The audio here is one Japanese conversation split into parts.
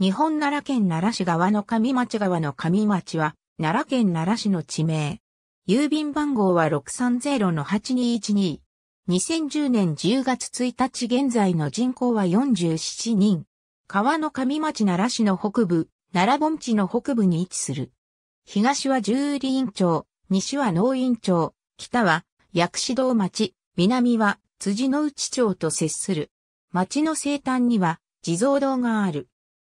日本奈良県奈良市側の上町側の上町は、奈良県奈良市の地名。郵便番号は630-8212。2010年10月1日現在の人口は47人。川の上町奈良市の北部、奈良盆地の北部に位置する。東は十里院町、西は農院町、北は薬師堂町、南は辻の内町と接する。町の西端には地蔵堂がある。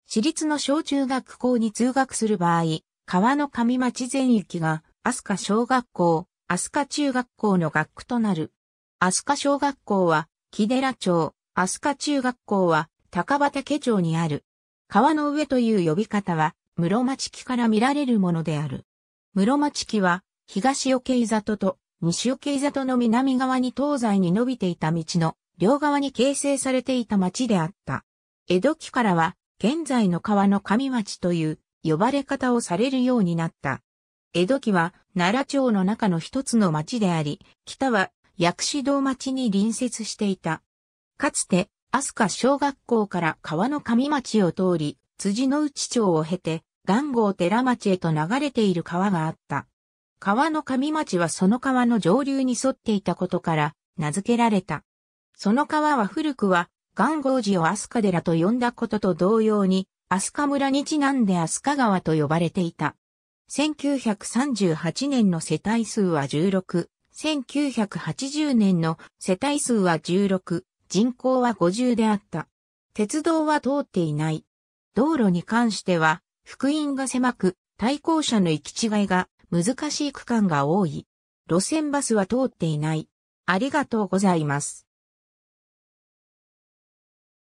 私立の小中学校に通学する場合、川の上町全域が、飛鳥小学校、飛鳥中学校の学区となる。飛鳥小学校は、木寺町、飛鳥中学校は、高畑家町にある。川の上という呼び方は、室町期から見られるものである。室町期は、東けい里と西けい里の南側に東西に伸びていた道の両側に形成されていた町であった。江戸期からは現在の川の上町という呼ばれ方をされるようになった。江戸期は奈良町の中の一つの町であり、北は薬師堂町に隣接していた。かつて、飛鳥小学校から川の上町を通り、辻の内町を経て、岩郷寺町へと流れている川があった。川の上町はその川の上流に沿っていたことから名付けられた。その川は古くは元号寺を飛鳥寺と呼んだことと同様に、飛鳥村にちなんで飛鳥川と呼ばれていた。1938年の世帯数は16、1980年の世帯数は16、人口は50であった。鉄道は通っていない。道路に関しては、福音が狭く、対向車の行き違いが難しい区間が多い。路線バスは通っていない。ありがとうございます。